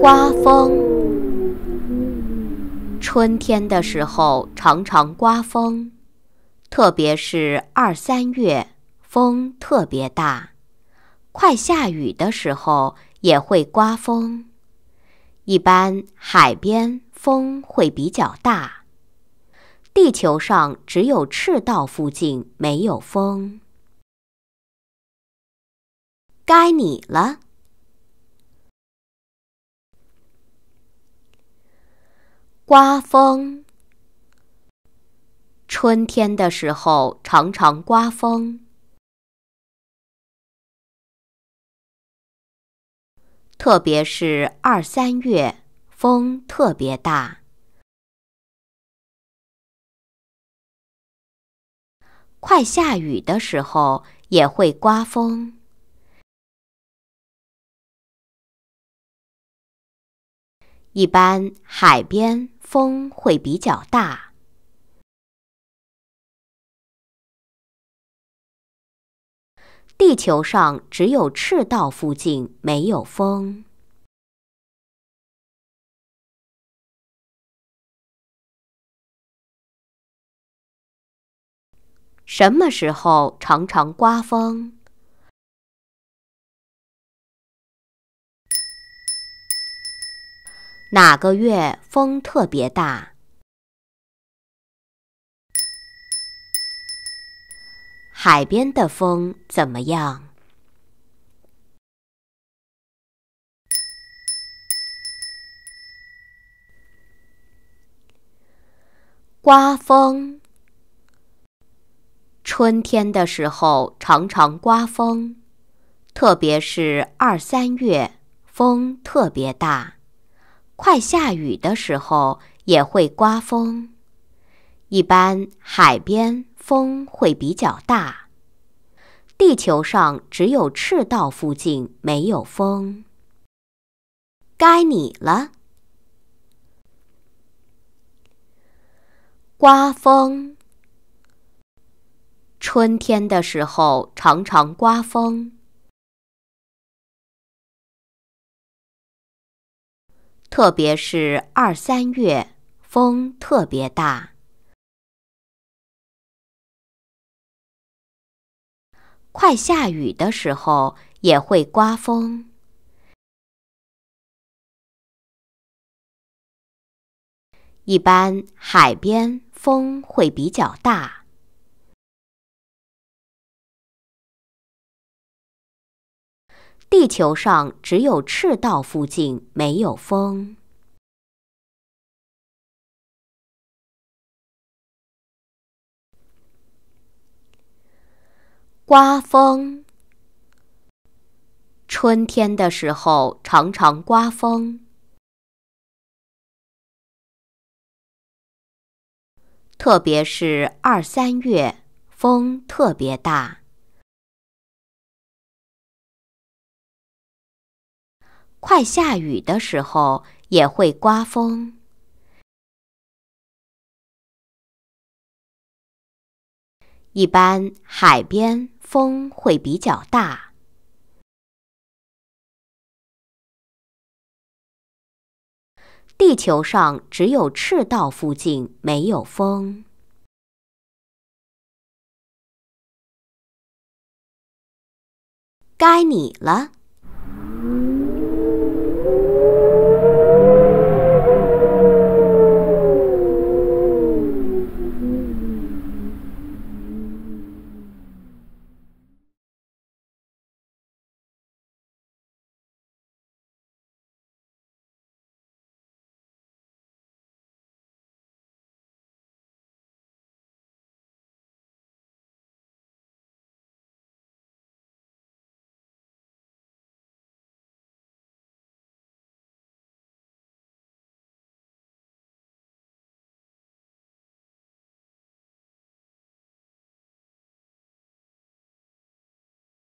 刮风，春天的时候常常刮风，特别是二三月，风特别大。快下雨的时候也会刮风。一般海边风会比较大。地球上只有赤道附近没有风。该你了。刮风，春天的时候常常刮风，特别是二三月，风特别大。快下雨的时候也会刮风，一般海边。风会比较大。地球上只有赤道附近没有风。什么时候常常刮风？哪个月风特别大？海边的风怎么样？刮风。春天的时候常常刮风，特别是二三月，风特别大。快下雨的时候也会刮风，一般海边风会比较大。地球上只有赤道附近没有风。该你了，刮风。春天的时候常常刮风。特别是二三月，风特别大。快下雨的时候也会刮风。一般海边风会比较大。地球上只有赤道附近没有风。刮风，春天的时候常常刮风，特别是二三月，风特别大。快下雨的时候也会刮风。一般海边风会比较大。地球上只有赤道附近没有风。该你了。